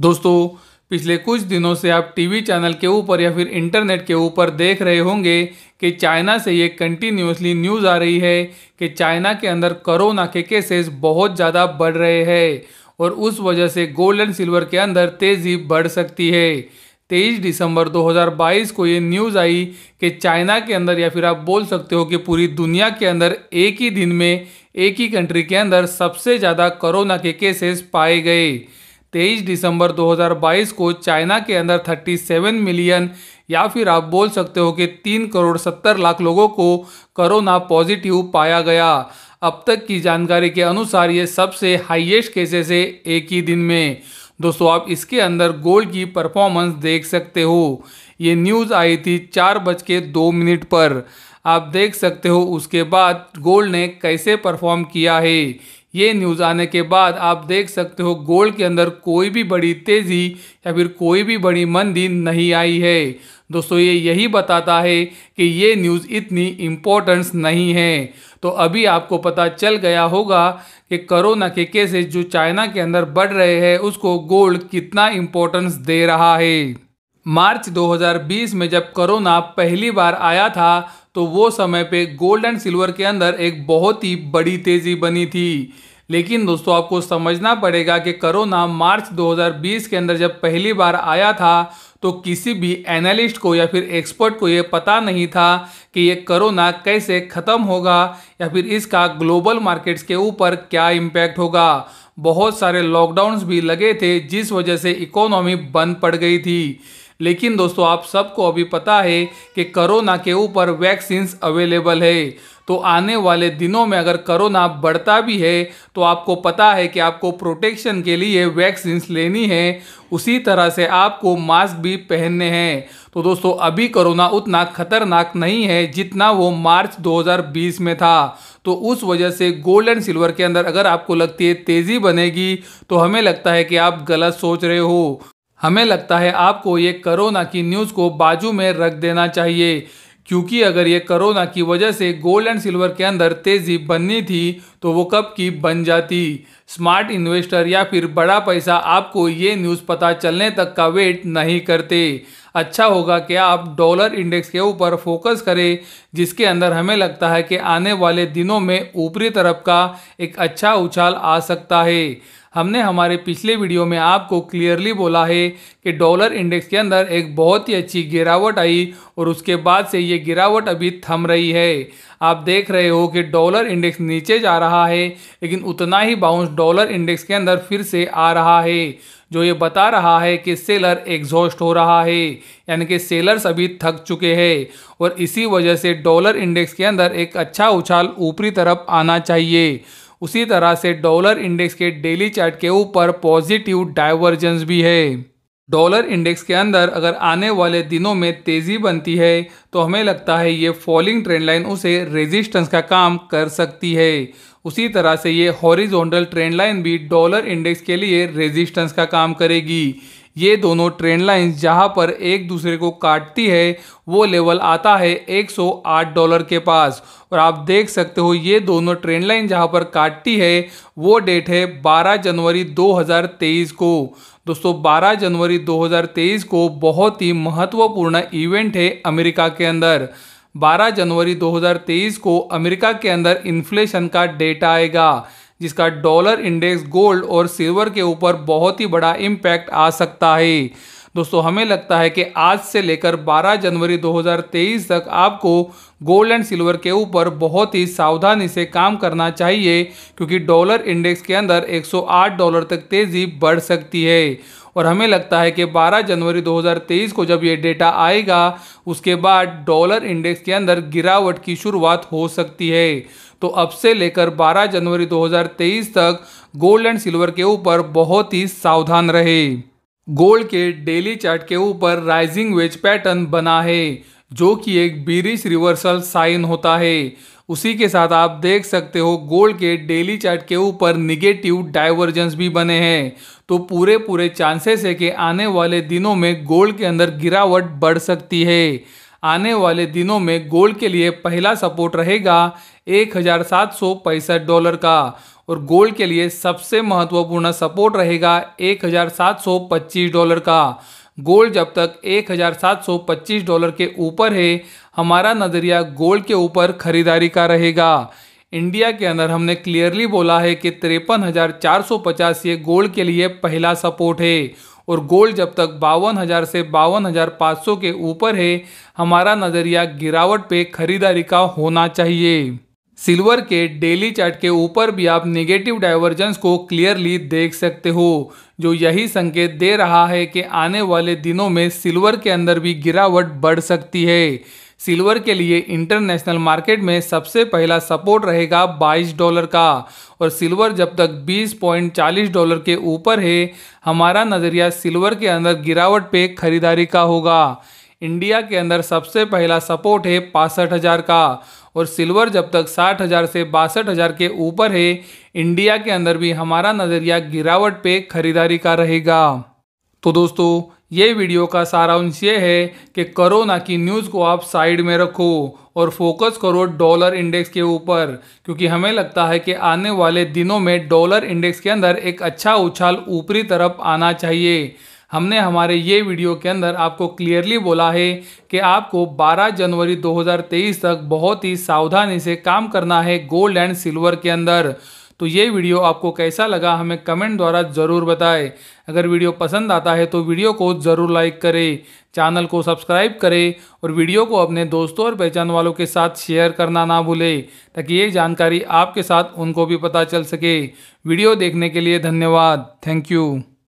दोस्तों पिछले कुछ दिनों से आप टीवी चैनल के ऊपर या फिर इंटरनेट के ऊपर देख रहे होंगे कि चाइना से ये कंटिन्यूसली न्यूज़ आ रही है कि चाइना के अंदर कोरोना के केसेस बहुत ज़्यादा बढ़ रहे हैं और उस वजह से गोल्ड एंड सिल्वर के अंदर तेज़ी बढ़ सकती है तेईस दिसंबर 2022 को ये न्यूज़ आई कि चाइना के अंदर या फिर आप बोल सकते हो कि पूरी दुनिया के अंदर एक ही दिन में एक ही कंट्री के अंदर सबसे ज़्यादा कोरोना के केसेस पाए गए तेईस दिसंबर 2022 को चाइना के अंदर 37 मिलियन या फिर आप बोल सकते हो कि तीन करोड़ सत्तर लाख लोगों को कोरोना पॉजिटिव पाया गया अब तक की जानकारी के अनुसार ये सबसे हाईएस्ट केसेस है एक ही दिन में दोस्तों आप इसके अंदर गोल्ड की परफॉर्मेंस देख सकते हो ये न्यूज़ आई थी चार बज के दो मिनट पर आप देख सकते हो उसके बाद गोल्ड ने कैसे परफॉर्म किया है ये न्यूज़ आने के बाद आप देख सकते हो गोल्ड के अंदर कोई भी बड़ी तेज़ी या फिर कोई भी बड़ी मंदी नहीं आई है दोस्तों ये यही बताता है कि ये न्यूज़ इतनी इम्पोर्टेंस नहीं है तो अभी आपको पता चल गया होगा कि कोरोना के केसेस जो चाइना के अंदर बढ़ रहे हैं उसको गोल्ड कितना इम्पोर्टेंस दे रहा है मार्च 2020 में जब कोरोना पहली बार आया था तो वो समय पे गोल्ड एंड सिल्वर के अंदर एक बहुत ही बड़ी तेज़ी बनी थी लेकिन दोस्तों आपको समझना पड़ेगा कि करोना मार्च 2020 के अंदर जब पहली बार आया था तो किसी भी एनालिस्ट को या फिर एक्सपर्ट को ये पता नहीं था कि ये करोना कैसे ख़त्म होगा या फिर इसका ग्लोबल मार्केट्स के ऊपर क्या इम्पैक्ट होगा बहुत सारे लॉकडाउन्स भी लगे थे जिस वजह से इकोनॉमी बंद पड़ गई थी लेकिन दोस्तों आप सबको अभी पता है कि कोरोना के ऊपर वैक्सीन्स अवेलेबल है तो आने वाले दिनों में अगर कोरोना बढ़ता भी है तो आपको पता है कि आपको प्रोटेक्शन के लिए वैक्सीन्स लेनी है उसी तरह से आपको मास्क भी पहनने हैं तो दोस्तों अभी कोरोना उतना खतरनाक नहीं है जितना वो मार्च 2020 में था तो उस वजह से गोल्ड एंड सिल्वर के अंदर अगर आपको लगती है तेज़ी बनेगी तो हमें लगता है कि आप गलत सोच रहे हो हमें लगता है आपको ये कोरोना की न्यूज़ को बाजू में रख देना चाहिए क्योंकि अगर ये कोरोना की वजह से गोल्ड एंड सिल्वर के अंदर तेज़ी बननी थी तो वो कब की बन जाती स्मार्ट इन्वेस्टर या फिर बड़ा पैसा आपको ये न्यूज़ पता चलने तक का वेट नहीं करते अच्छा होगा कि आप डॉलर इंडेक्स के ऊपर फोकस करें जिसके अंदर हमें लगता है कि आने वाले दिनों में ऊपरी तरफ का एक अच्छा उछाल आ सकता है हमने हमारे पिछले वीडियो में आपको क्लियरली बोला है कि डॉलर इंडेक्स के अंदर एक बहुत ही अच्छी गिरावट आई और उसके बाद से ये गिरावट अभी थम रही है आप देख रहे हो कि डॉलर इंडेक्स नीचे जा रहा है लेकिन उतना ही बाउंस डॉलर इंडेक्स के अंदर फिर से आ रहा है जो ये बता रहा है कि सेलर एग्जॉस्ट हो रहा है यानी कि सेलर्स अभी थक चुके हैं और इसी वजह से डॉलर इंडेक्स के अंदर एक अच्छा उछाल ऊपरी तरफ आना चाहिए उसी तरह से डॉलर इंडेक्स के डेली चार्ट के ऊपर पॉजिटिव डाइवर्जेंस भी है डॉलर इंडेक्स के अंदर अगर आने वाले दिनों में तेज़ी बनती है तो हमें लगता है ये फॉलिंग ट्रेंड लाइन उसे रेजिस्टेंस का काम कर सकती है उसी तरह से ये हॉरिजॉन्टल ट्रेंड लाइन भी डॉलर इंडेक्स के लिए रेजिस्टेंस का काम करेगी ये दोनों ट्रेन लाइन्स जहां पर एक दूसरे को काटती है वो लेवल आता है 108 डॉलर के पास और आप देख सकते हो ये दोनों ट्रेंड लाइन जहां पर काटती है वो डेट है 12 जनवरी 2023 को दोस्तों 12 जनवरी 2023 को बहुत ही महत्वपूर्ण इवेंट है अमेरिका के अंदर 12 जनवरी 2023 को अमेरिका के अंदर इन्फ्लेशन का डेटा आएगा जिसका डॉलर इंडेक्स गोल्ड और सिल्वर के ऊपर बहुत ही बड़ा इम्पैक्ट आ सकता है दोस्तों हमें लगता है कि आज से लेकर 12 जनवरी 2023 तक आपको गोल्ड एंड सिल्वर के ऊपर बहुत ही सावधानी से काम करना चाहिए क्योंकि डॉलर इंडेक्स के अंदर 108 डॉलर तक तेज़ी बढ़ सकती है और हमें लगता है कि 12 जनवरी 2023 को जब ये डेटा आएगा उसके बाद डॉलर इंडेक्स के अंदर गिरावट की शुरुआत हो सकती है तो अब से लेकर 12 जनवरी 2023 तक गोल्ड एंड सिल्वर के ऊपर बहुत ही सावधान रहे गोल्ड के डेली चार्ट के ऊपर राइजिंग वेज पैटर्न बना है जो कि एक बीरिश रिवर्सल साइन होता है उसी के साथ आप देख सकते हो गोल्ड के डेली चार्ट के ऊपर निगेटिव डाइवर्जेंस भी बने हैं तो पूरे पूरे चांसेस है कि आने वाले दिनों में गोल्ड के अंदर गिरावट बढ़ सकती है आने वाले दिनों में गोल्ड के लिए पहला सपोर्ट रहेगा एक हज़ार सात सौ पैंसठ डॉलर का और गोल्ड के लिए सबसे महत्वपूर्ण सपोर्ट रहेगा एक हज़ार सात सौ पच्चीस डॉलर का गोल्ड जब तक एक हज़ार सात सौ पच्चीस डॉलर के ऊपर है हमारा नज़रिया गोल्ड के ऊपर खरीदारी का रहेगा इंडिया के अंदर हमने क्लियरली बोला है कि तिरपन हज़ार चार सौ पचास ये गोल्ड के लिए पहला सपोर्ट है और गोल्ड जब तक बावन हज़ार से बावन हज़ार पाँच सौ के ऊपर है हमारा नज़रिया गिरावट पे खरीदारी का होना चाहिए सिल्वर के डेली चार्ट के ऊपर भी आप नेगेटिव डाइवर्जेंस को क्लियरली देख सकते हो जो यही संकेत दे रहा है कि आने वाले दिनों में सिल्वर के अंदर भी गिरावट बढ़ सकती है सिल्वर के लिए इंटरनेशनल मार्केट में सबसे पहला सपोर्ट रहेगा 22 डॉलर का और सिल्वर जब तक 20.40 डॉलर के ऊपर है हमारा नज़रिया सिल्वर के अंदर गिरावट पे खरीदारी का होगा इंडिया के अंदर सबसे पहला सपोर्ट है पासठ हज़ार का और सिल्वर जब तक साठ हज़ार से बासठ हज़ार के ऊपर है इंडिया के अंदर भी हमारा नज़रिया गिरावट पे खरीदारी का रहेगा तो दोस्तों ये वीडियो का सारांश ये है कि कोरोना की न्यूज़ को आप साइड में रखो और फोकस करो डॉलर इंडेक्स के ऊपर क्योंकि हमें लगता है कि आने वाले दिनों में डॉलर इंडेक्स के अंदर एक अच्छा उछाल ऊपरी तरफ आना चाहिए हमने हमारे ये वीडियो के अंदर आपको क्लियरली बोला है कि आपको 12 जनवरी 2023 तक बहुत ही सावधानी से काम करना है गोल्ड एंड सिल्वर के अंदर तो ये वीडियो आपको कैसा लगा हमें कमेंट द्वारा ज़रूर बताएं अगर वीडियो पसंद आता है तो वीडियो को ज़रूर लाइक करें चैनल को सब्सक्राइब करें और वीडियो को अपने दोस्तों और पहचान वालों के साथ शेयर करना ना भूलें ताकि ये जानकारी आपके साथ उनको भी पता चल सके वीडियो देखने के लिए धन्यवाद थैंक यू